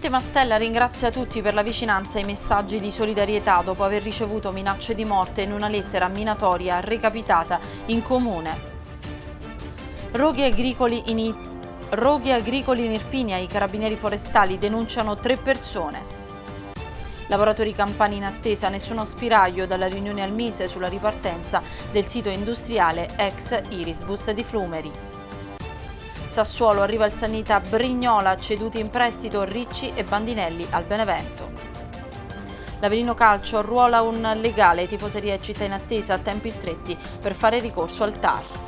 Presidente Mastella ringrazia tutti per la vicinanza e i messaggi di solidarietà dopo aver ricevuto minacce di morte in una lettera minatoria recapitata in comune. Roghi agricoli in, I... Roghi agricoli in Irpinia, i carabinieri forestali denunciano tre persone. Lavoratori campani in attesa, nessuno spiraglio dalla riunione al Mise sulla ripartenza del sito industriale ex Irisbus di Flumeri. Sassuolo arriva il Sanità Brignola, ceduti in prestito Ricci e Bandinelli al Benevento. L'Avenino Calcio ruola un legale, tifoseria e città in attesa a tempi stretti per fare ricorso al TAR.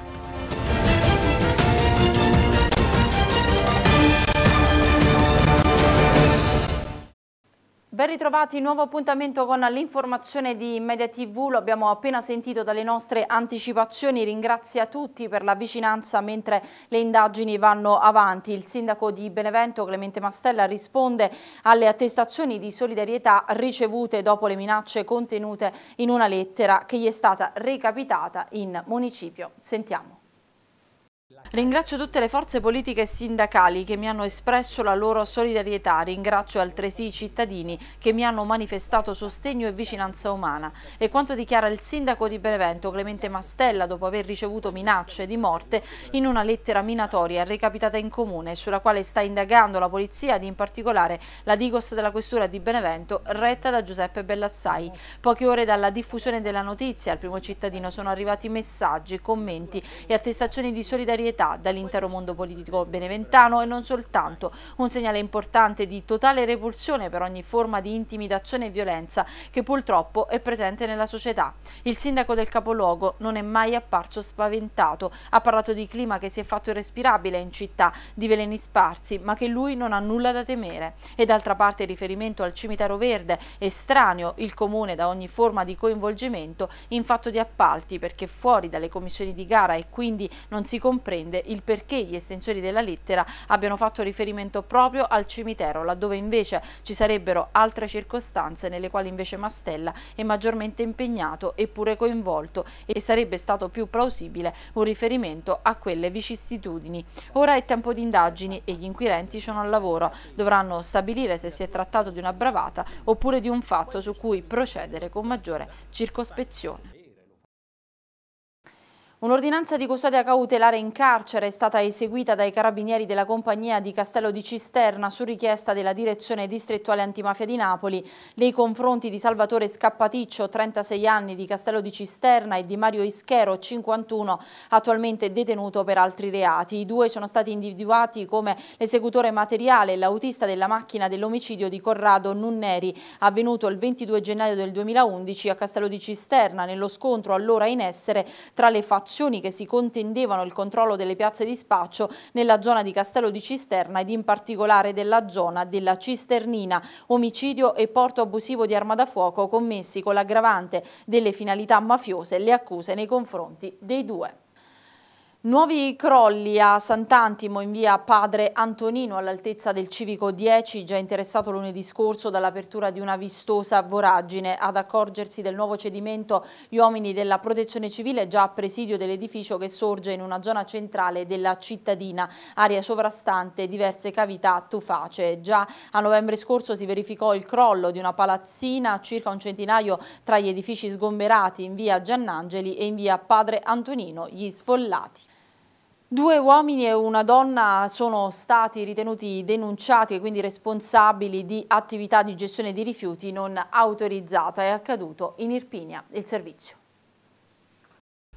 Ben ritrovati, nuovo appuntamento con l'informazione di Media TV, lo abbiamo appena sentito dalle nostre anticipazioni, ringrazia tutti per la vicinanza mentre le indagini vanno avanti. Il sindaco di Benevento Clemente Mastella risponde alle attestazioni di solidarietà ricevute dopo le minacce contenute in una lettera che gli è stata recapitata in municipio. Sentiamo. Ringrazio tutte le forze politiche e sindacali che mi hanno espresso la loro solidarietà, ringrazio altresì i cittadini che mi hanno manifestato sostegno e vicinanza umana. E quanto dichiara il sindaco di Benevento, Clemente Mastella, dopo aver ricevuto minacce di morte in una lettera minatoria recapitata in comune, sulla quale sta indagando la polizia ed in particolare la Digos della Questura di Benevento, retta da Giuseppe Bellassai. Poche ore dalla diffusione della notizia al primo cittadino sono arrivati messaggi, commenti e attestazioni di solidarietà solidarietà dall'intero mondo politico beneventano e non soltanto, un segnale importante di totale repulsione per ogni forma di intimidazione e violenza che purtroppo è presente nella società. Il sindaco del capoluogo non è mai apparso spaventato, ha parlato di clima che si è fatto irrespirabile in città, di veleni sparsi, ma che lui non ha nulla da temere. E d'altra parte riferimento al cimitero verde, estraneo il comune da ogni forma di coinvolgimento in fatto di appalti, perché fuori dalle commissioni di gara e quindi non si comprende comprende il perché gli estensori della lettera abbiano fatto riferimento proprio al cimitero, laddove invece ci sarebbero altre circostanze nelle quali invece Mastella è maggiormente impegnato eppure coinvolto e sarebbe stato più plausibile un riferimento a quelle vicissitudini. Ora è tempo di indagini e gli inquirenti sono al lavoro, dovranno stabilire se si è trattato di una bravata oppure di un fatto su cui procedere con maggiore circospezione. Un'ordinanza di custodia cautelare in carcere è stata eseguita dai carabinieri della compagnia di Castello di Cisterna su richiesta della direzione distrettuale antimafia di Napoli nei confronti di Salvatore Scappaticcio, 36 anni di Castello di Cisterna e di Mario Ischero, 51, attualmente detenuto per altri reati. I due sono stati individuati come l'esecutore materiale e l'autista della macchina dell'omicidio di Corrado Nunneri, avvenuto il 22 gennaio del 2011 a Castello di Cisterna nello scontro allora in essere tra le fazioni fazioni che si contendevano il controllo delle piazze di spaccio nella zona di Castello di Cisterna ed in particolare della zona della Cisternina, omicidio e porto abusivo di arma da fuoco commessi con l'aggravante delle finalità mafiose e le accuse nei confronti dei due. Nuovi crolli a Sant'Antimo in via Padre Antonino all'altezza del civico 10, già interessato lunedì scorso dall'apertura di una vistosa voragine. Ad accorgersi del nuovo cedimento gli uomini della protezione civile già a presidio dell'edificio che sorge in una zona centrale della cittadina, aria sovrastante diverse cavità tuface. Già a novembre scorso si verificò il crollo di una palazzina a circa un centinaio tra gli edifici sgomberati in via Giannangeli e in via Padre Antonino, gli sfollati. Due uomini e una donna sono stati ritenuti denunciati e quindi responsabili di attività di gestione di rifiuti non autorizzata. È accaduto in Irpinia il servizio.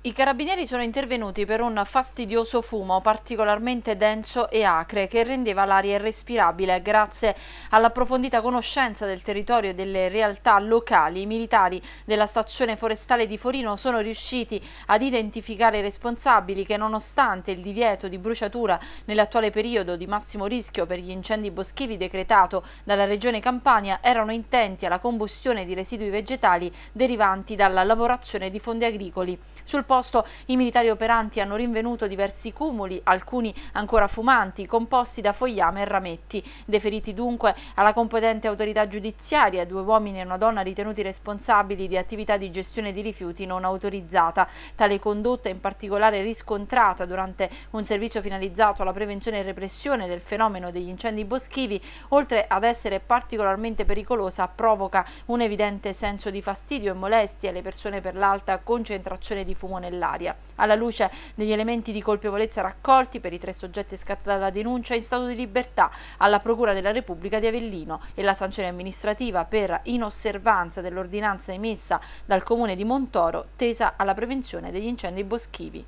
I carabinieri sono intervenuti per un fastidioso fumo particolarmente denso e acre che rendeva l'aria irrespirabile. Grazie all'approfondita conoscenza del territorio e delle realtà locali, i militari della stazione forestale di Forino sono riusciti ad identificare i responsabili che nonostante il divieto di bruciatura nell'attuale periodo di massimo rischio per gli incendi boschivi decretato dalla regione Campania erano intenti alla combustione di residui vegetali derivanti dalla lavorazione di fondi agricoli. Sul posto i militari operanti hanno rinvenuto diversi cumuli, alcuni ancora fumanti, composti da fogliame e rametti. Deferiti dunque alla competente autorità giudiziaria, due uomini e una donna ritenuti responsabili di attività di gestione di rifiuti non autorizzata. Tale condotta in particolare riscontrata durante un servizio finalizzato alla prevenzione e repressione del fenomeno degli incendi boschivi, oltre ad essere particolarmente pericolosa, provoca un evidente senso di fastidio e molestia alle persone per l'alta concentrazione di fumo nell'aria. Alla luce degli elementi di colpevolezza raccolti per i tre soggetti scattata la denuncia in stato di libertà alla Procura della Repubblica di Avellino e la sanzione amministrativa per inosservanza dell'ordinanza emessa dal Comune di Montoro tesa alla prevenzione degli incendi boschivi.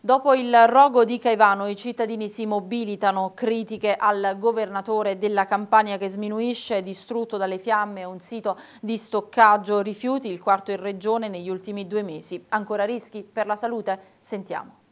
Dopo il rogo di Caivano i cittadini si mobilitano, critiche al governatore della Campania che sminuisce, distrutto dalle fiamme un sito di stoccaggio rifiuti, il quarto in regione negli ultimi due mesi. Ancora rischi per la salute? Sentiamo.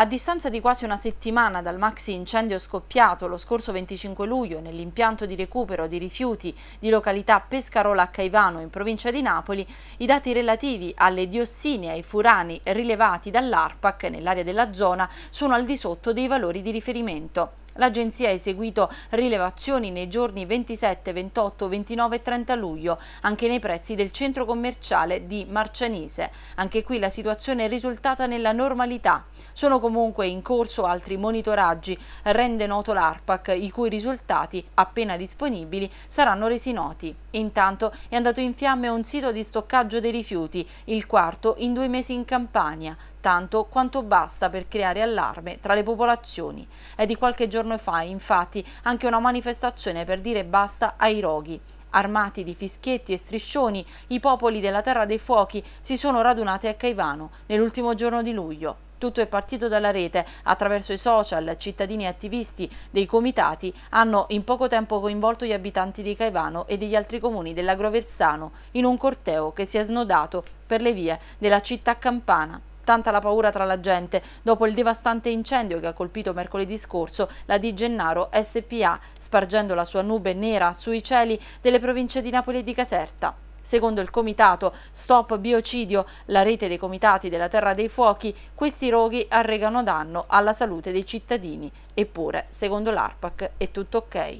A distanza di quasi una settimana dal maxi incendio scoppiato lo scorso 25 luglio nell'impianto di recupero di rifiuti di località Pescarola a Caivano in provincia di Napoli, i dati relativi alle diossine e ai furani rilevati dall'ARPAC nell'area della zona sono al di sotto dei valori di riferimento. L'agenzia ha eseguito rilevazioni nei giorni 27, 28, 29 e 30 luglio, anche nei pressi del centro commerciale di Marcianise. Anche qui la situazione è risultata nella normalità. Sono comunque in corso altri monitoraggi, rende noto l'ARPAC, i cui risultati, appena disponibili, saranno resi noti. Intanto è andato in fiamme un sito di stoccaggio dei rifiuti, il quarto in due mesi in Campania, tanto quanto basta per creare allarme tra le popolazioni. È di qualche giorno fa, infatti, anche una manifestazione per dire basta ai roghi. Armati di fischietti e striscioni, i popoli della Terra dei Fuochi si sono radunati a Caivano nell'ultimo giorno di luglio. Tutto è partito dalla rete. Attraverso i social, cittadini e attivisti dei comitati hanno in poco tempo coinvolto gli abitanti di Caivano e degli altri comuni dell'Agroversano in un corteo che si è snodato per le vie della città campana. Tanta la paura tra la gente dopo il devastante incendio che ha colpito mercoledì scorso la di Gennaro SPA, spargendo la sua nube nera sui cieli delle province di Napoli e di Caserta. Secondo il comitato Stop Biocidio, la rete dei comitati della Terra dei Fuochi, questi roghi arregano danno alla salute dei cittadini. Eppure, secondo l'ARPAC, è tutto ok.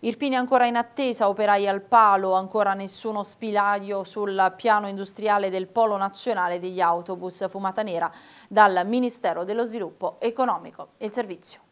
Irpini ancora in attesa, operai al palo, ancora nessuno spilario sul piano industriale del Polo Nazionale degli Autobus Fumata Nera dal Ministero dello Sviluppo Economico. Il servizio.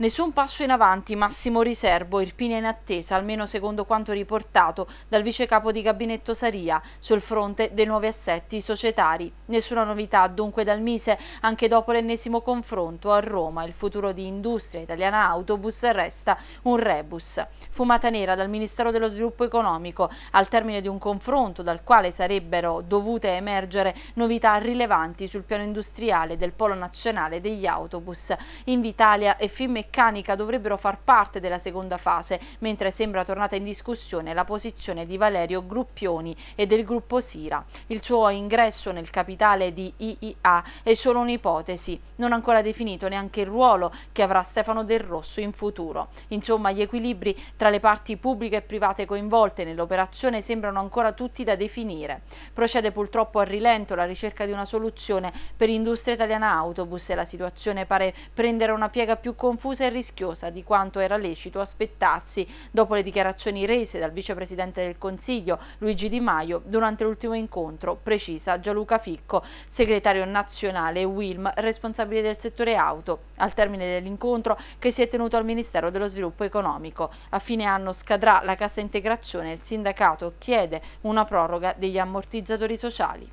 Nessun passo in avanti, massimo riservo, Irpina in attesa, almeno secondo quanto riportato dal vice capo di gabinetto Saria, sul fronte dei nuovi assetti societari. Nessuna novità dunque dal Mise, anche dopo l'ennesimo confronto a Roma, il futuro di Industria Italiana Autobus resta un rebus. Fumata nera dal Ministero dello Sviluppo Economico, al termine di un confronto dal quale sarebbero dovute emergere novità rilevanti sul piano industriale del polo nazionale degli autobus. In Vitalia e Fimme meccanica dovrebbero far parte della seconda fase, mentre sembra tornata in discussione la posizione di Valerio Gruppioni e del gruppo Sira. Il suo ingresso nel capitale di IIA è solo un'ipotesi, non ancora definito neanche il ruolo che avrà Stefano Del Rosso in futuro. Insomma, gli equilibri tra le parti pubbliche e private coinvolte nell'operazione sembrano ancora tutti da definire. Procede purtroppo a rilento la ricerca di una soluzione per Industria Italiana Autobus e la situazione pare prendere una piega più confusa pericolosa e rischiosa di quanto era lecito aspettarsi dopo le dichiarazioni rese dal vicepresidente del Consiglio Luigi Di Maio durante l'ultimo incontro, precisa Gianluca Ficco, segretario nazionale WILM responsabile del settore auto, al termine dell'incontro che si è tenuto al Ministero dello Sviluppo Economico. A fine anno scadrà la cassa integrazione e il sindacato chiede una proroga degli ammortizzatori sociali.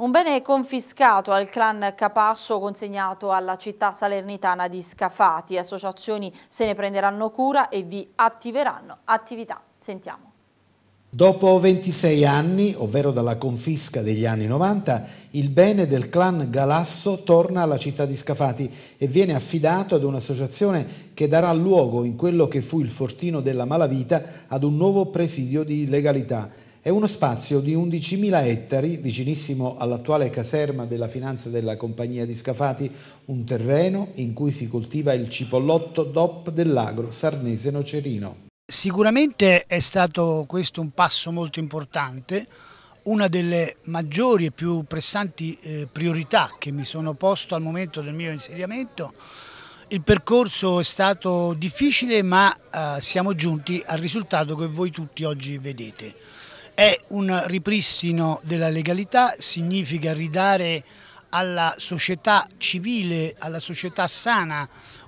Un bene confiscato al clan Capasso consegnato alla città salernitana di Scafati. Associazioni se ne prenderanno cura e vi attiveranno attività. Sentiamo. Dopo 26 anni, ovvero dalla confisca degli anni 90, il bene del clan Galasso torna alla città di Scafati e viene affidato ad un'associazione che darà luogo in quello che fu il fortino della malavita ad un nuovo presidio di legalità è uno spazio di 11.000 ettari, vicinissimo all'attuale caserma della finanza della compagnia di Scafati, un terreno in cui si coltiva il cipollotto DOP dell'agro sarnese nocerino. Sicuramente è stato questo un passo molto importante, una delle maggiori e più pressanti eh, priorità che mi sono posto al momento del mio insediamento. Il percorso è stato difficile ma eh, siamo giunti al risultato che voi tutti oggi vedete. È un ripristino della legalità, significa ridare alla società civile, alla società sana,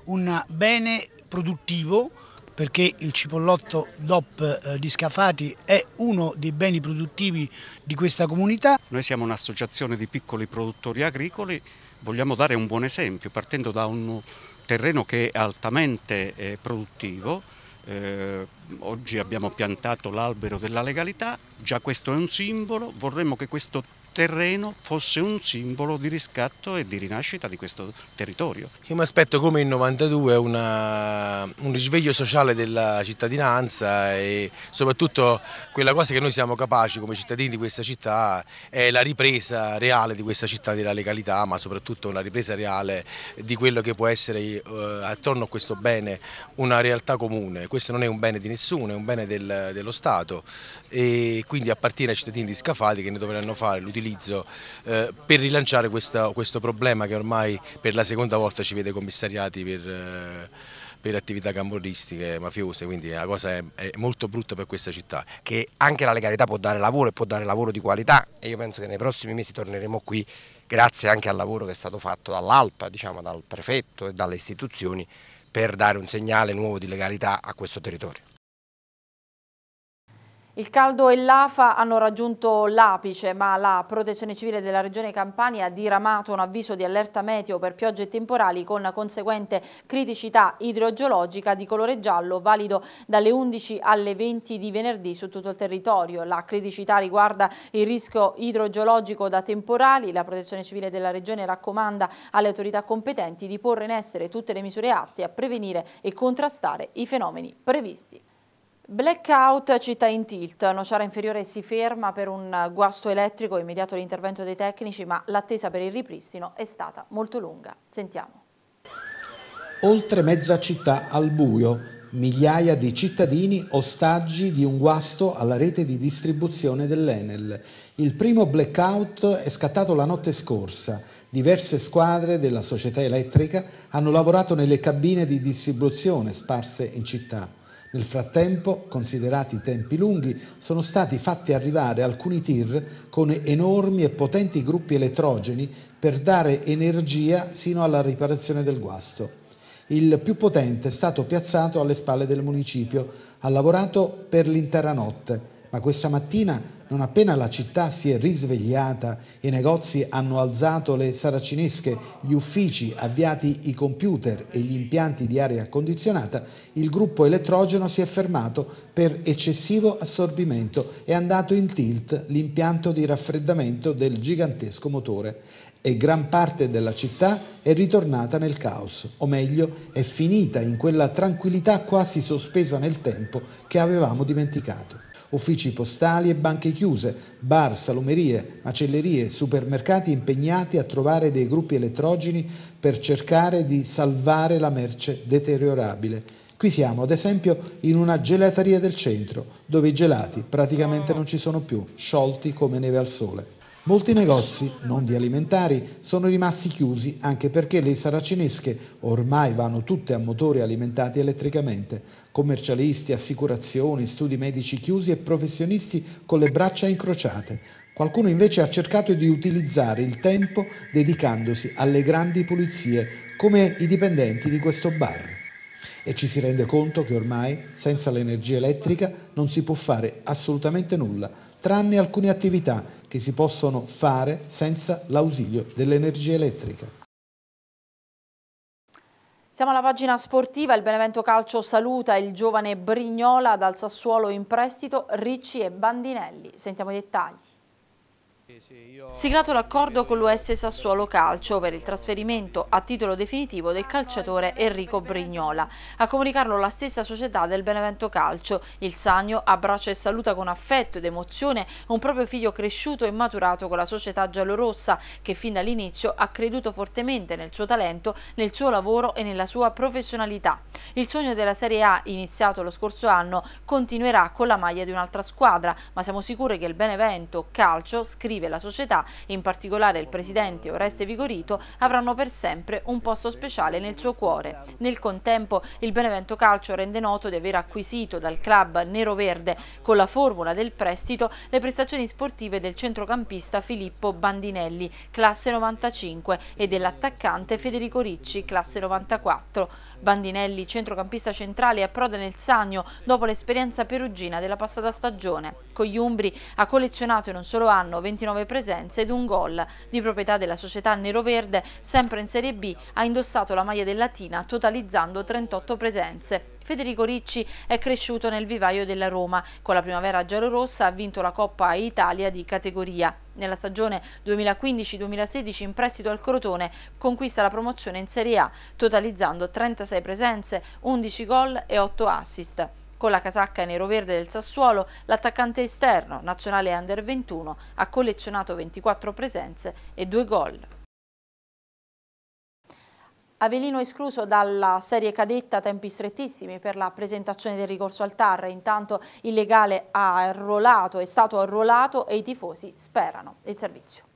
un bene produttivo perché il cipollotto DOP eh, di Scafati è uno dei beni produttivi di questa comunità. Noi siamo un'associazione di piccoli produttori agricoli, vogliamo dare un buon esempio partendo da un terreno che è altamente eh, produttivo, eh, oggi abbiamo piantato l'albero della legalità, già questo è un simbolo, vorremmo che questo terreno fosse un simbolo di riscatto e di rinascita di questo territorio. Io mi aspetto come il 92 una, un risveglio sociale della cittadinanza e soprattutto quella cosa che noi siamo capaci come cittadini di questa città è la ripresa reale di questa città della legalità ma soprattutto una ripresa reale di quello che può essere eh, attorno a questo bene una realtà comune. Questo non è un bene di nessuno, è un bene del, dello Stato e quindi appartiene ai cittadini di Scafati che ne dovranno fare l'utilizzo utilizzo eh, per rilanciare questa, questo problema che ormai per la seconda volta ci vede commissariati per, eh, per attività camorristiche, mafiose, quindi la cosa è, è, molto brutta per questa città. Che anche la legalità può dare lavoro e può dare lavoro di qualità e io penso che nei prossimi mesi torneremo qui grazie anche al lavoro che è stato fatto dall'ALPA, diciamo, dal prefetto e dalle istituzioni per dare un segnale nuovo di legalità a questo territorio. Il caldo e l'AFA hanno raggiunto l'apice, ma la protezione civile della regione Campania ha diramato un avviso di allerta meteo per piogge temporali con conseguente criticità idrogeologica di colore giallo valido dalle 11 alle 20 di venerdì su tutto il territorio. La criticità riguarda il rischio idrogeologico da temporali. La protezione civile della regione raccomanda alle autorità competenti di porre in essere tutte le misure atte a prevenire e contrastare i fenomeni previsti. Blackout città in tilt, Nociara Inferiore si ferma per un guasto elettrico, immediato l'intervento dei tecnici, ma l'attesa per il ripristino è stata molto lunga. Sentiamo. Oltre mezza città al buio, migliaia di cittadini ostaggi di un guasto alla rete di distribuzione dell'Enel. Il primo blackout è scattato la notte scorsa. Diverse squadre della società elettrica hanno lavorato nelle cabine di distribuzione sparse in città. Nel frattempo, considerati i tempi lunghi, sono stati fatti arrivare alcuni tir con enormi e potenti gruppi elettrogeni per dare energia sino alla riparazione del guasto. Il più potente è stato piazzato alle spalle del municipio, ha lavorato per l'intera notte ma questa mattina, non appena la città si è risvegliata, i negozi hanno alzato le saracinesche, gli uffici avviati i computer e gli impianti di aria condizionata, il gruppo elettrogeno si è fermato per eccessivo assorbimento e è andato in tilt l'impianto di raffreddamento del gigantesco motore e gran parte della città è ritornata nel caos, o meglio è finita in quella tranquillità quasi sospesa nel tempo che avevamo dimenticato uffici postali e banche chiuse, bar, salumerie, macellerie, supermercati impegnati a trovare dei gruppi elettrogeni per cercare di salvare la merce deteriorabile. Qui siamo ad esempio in una gelateria del centro, dove i gelati praticamente non ci sono più, sciolti come neve al sole. Molti negozi, non di alimentari, sono rimasti chiusi anche perché le saracinesche ormai vanno tutte a motori alimentati elettricamente. Commercialisti, assicurazioni, studi medici chiusi e professionisti con le braccia incrociate. Qualcuno invece ha cercato di utilizzare il tempo dedicandosi alle grandi pulizie, come i dipendenti di questo bar e ci si rende conto che ormai senza l'energia elettrica non si può fare assolutamente nulla, tranne alcune attività che si possono fare senza l'ausilio dell'energia elettrica. Siamo alla pagina sportiva, il Benevento Calcio saluta il giovane Brignola dal Sassuolo in prestito, Ricci e Bandinelli. Sentiamo i dettagli. Siglato l'accordo con l'US Sassuolo Calcio per il trasferimento a titolo definitivo del calciatore Enrico Brignola. A comunicarlo la stessa società del Benevento Calcio. Il Sagno abbraccia e saluta con affetto ed emozione un proprio figlio cresciuto e maturato con la società giallorossa che fin dall'inizio ha creduto fortemente nel suo talento, nel suo lavoro e nella sua professionalità. Il sogno della Serie A, iniziato lo scorso anno, continuerà con la maglia di un'altra squadra, ma siamo sicuri che il Benevento Calcio scrive e la società, in particolare il presidente Oreste Vigorito, avranno per sempre un posto speciale nel suo cuore. Nel contempo il Benevento Calcio rende noto di aver acquisito dal club nero-verde con la formula del prestito le prestazioni sportive del centrocampista Filippo Bandinelli, classe 95, e dell'attaccante Federico Ricci, classe 94. Bandinelli, centrocampista centrale, approda nel Sannio dopo l'esperienza perugina della passata stagione. Con gli Umbri ha collezionato in un solo anno 29 29 presenze ed un gol. Di proprietà della società neroverde, sempre in Serie B, ha indossato la maglia del Latina totalizzando 38 presenze. Federico Ricci è cresciuto nel vivaio della Roma. Con la primavera giallorossa ha vinto la Coppa Italia di categoria. Nella stagione 2015-2016 in prestito al Crotone conquista la promozione in Serie A, totalizzando 36 presenze, 11 gol e 8 assist. Con la casacca nero-verde del Sassuolo, l'attaccante esterno, nazionale under 21, ha collezionato 24 presenze e 2 gol. Avelino escluso dalla serie cadetta tempi strettissimi per la presentazione del ricorso al TAR, intanto il legale ha arruolato, è stato arruolato e i tifosi sperano il servizio.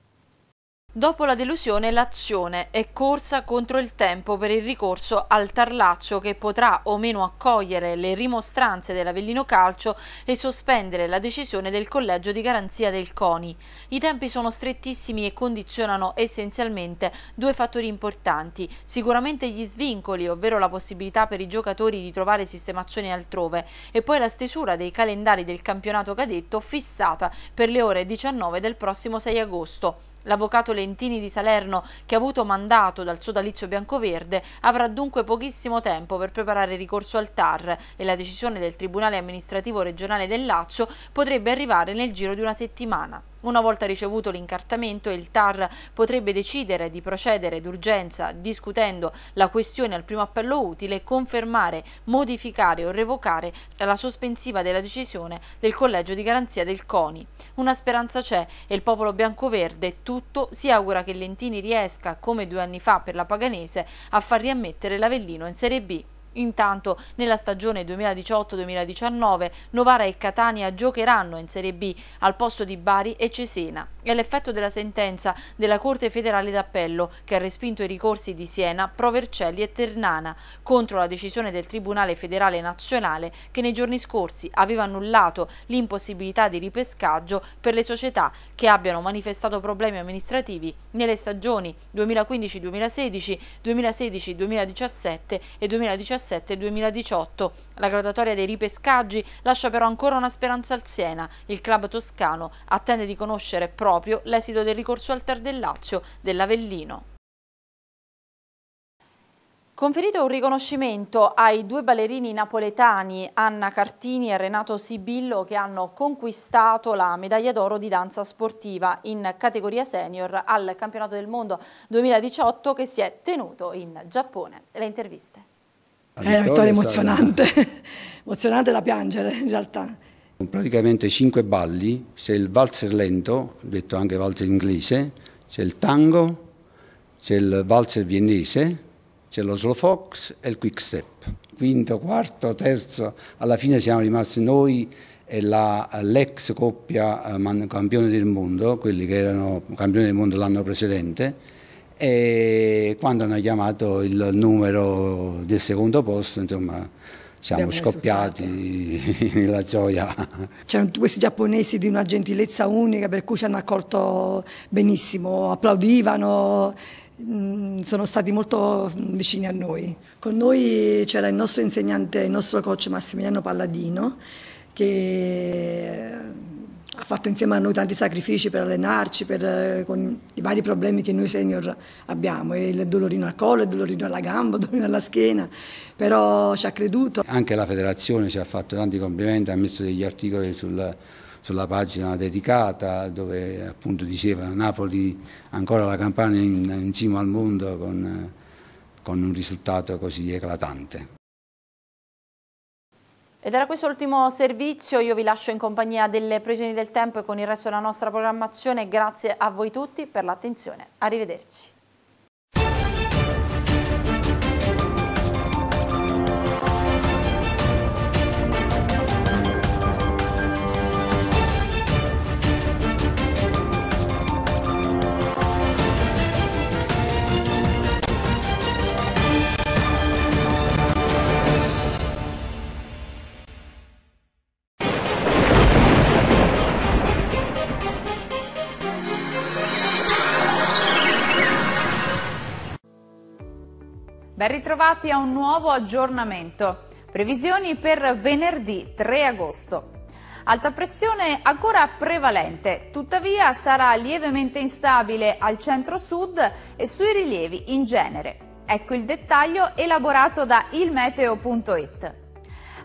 Dopo la delusione l'azione è corsa contro il tempo per il ricorso al Tarlaccio che potrà o meno accogliere le rimostranze dell'Avellino Calcio e sospendere la decisione del collegio di garanzia del CONI. I tempi sono strettissimi e condizionano essenzialmente due fattori importanti, sicuramente gli svincoli, ovvero la possibilità per i giocatori di trovare sistemazioni altrove e poi la stesura dei calendari del campionato cadetto fissata per le ore 19 del prossimo 6 agosto. L'avvocato Lentini di Salerno, che ha avuto mandato dal sodalizio biancoverde, avrà dunque pochissimo tempo per preparare ricorso al TAR e la decisione del Tribunale amministrativo regionale del Lazio potrebbe arrivare nel giro di una settimana. Una volta ricevuto l'incartamento, il TAR potrebbe decidere di procedere d'urgenza discutendo la questione al primo appello utile e confermare, modificare o revocare la sospensiva della decisione del Collegio di Garanzia del CONI. Una speranza c'è e il popolo biancoverde tutto si augura che Lentini riesca, come due anni fa per la Paganese, a far riammettere l'Avellino in Serie B. Intanto nella stagione 2018-2019 Novara e Catania giocheranno in Serie B al posto di Bari e Cesena è l'effetto della sentenza della Corte federale d'appello che ha respinto i ricorsi di Siena, Provercelli e Ternana contro la decisione del Tribunale federale nazionale che nei giorni scorsi aveva annullato l'impossibilità di ripescaggio per le società che abbiano manifestato problemi amministrativi nelle stagioni 2015-2016, 2016-2017 e 2017-2018. La graduatoria dei ripescaggi lascia però ancora una speranza al Siena. Il club toscano attende di conoscere pro proprio l'esito del ricorso al del Lazio dell'Avellino. Conferito un riconoscimento ai due ballerini napoletani Anna Cartini e Renato Sibillo che hanno conquistato la medaglia d'oro di danza sportiva in categoria senior al Campionato del Mondo 2018 che si è tenuto in Giappone. Le interviste. È una vittoria emozionante, emozionante da piangere in realtà con praticamente cinque balli, c'è il valzer lento, detto anche valzer inglese, c'è il tango, c'è il valzer viennese, c'è lo slow fox e il quick step. Quinto, quarto, terzo, alla fine siamo rimasti noi e l'ex coppia eh, campione del mondo, quelli che erano campioni del mondo l'anno precedente, e quando hanno chiamato il numero del secondo posto, insomma siamo scoppiati nella gioia. C'erano questi giapponesi di una gentilezza unica per cui ci hanno accolto benissimo, applaudivano, mm, sono stati molto mm, vicini a noi. Con noi c'era il nostro insegnante, il nostro coach Massimiliano Palladino che ha fatto insieme a noi tanti sacrifici per allenarci, per, eh, con i vari problemi che noi senior abbiamo, il dolorino al collo, il dolorino alla gamba, il dolorino alla schiena, però ci ha creduto. Anche la federazione ci ha fatto tanti complimenti, ha messo degli articoli sul, sulla pagina dedicata dove appunto diceva Napoli ancora la campagna in, in cima al mondo con, con un risultato così eclatante. Ed era questo l'ultimo servizio, io vi lascio in compagnia delle previsioni del tempo e con il resto della nostra programmazione, grazie a voi tutti per l'attenzione, arrivederci. arrivati a un nuovo aggiornamento. Previsioni per venerdì 3 agosto. Alta pressione ancora prevalente, tuttavia sarà lievemente instabile al centro-sud e sui rilievi in genere. Ecco il dettaglio elaborato da ilmeteo.it.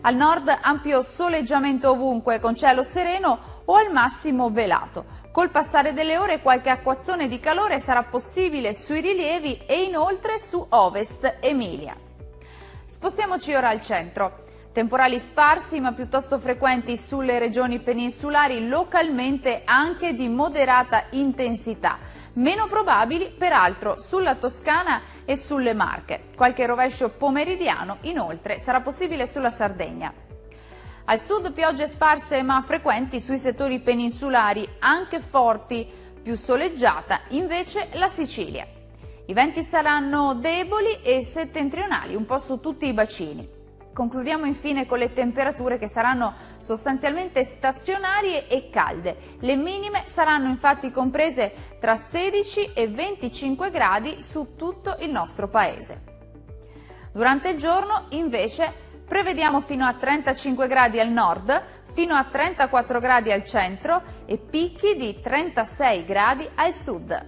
Al nord ampio soleggiamento ovunque con cielo sereno o al massimo velato. Col passare delle ore qualche acquazzone di calore sarà possibile sui rilievi e inoltre su Ovest Emilia. Spostiamoci ora al centro. Temporali sparsi ma piuttosto frequenti sulle regioni peninsulari, localmente anche di moderata intensità. Meno probabili peraltro sulla Toscana e sulle Marche. Qualche rovescio pomeridiano inoltre sarà possibile sulla Sardegna. Al sud piogge sparse ma frequenti sui settori peninsulari, anche forti, più soleggiata invece la Sicilia. I venti saranno deboli e settentrionali un po' su tutti i bacini. Concludiamo infine con le temperature che saranno sostanzialmente stazionarie e calde. Le minime saranno infatti comprese tra 16 e 25 gradi su tutto il nostro paese. Durante il giorno invece Prevediamo fino a 35 gradi al nord, fino a 34 gradi al centro e picchi di 36 gradi al sud.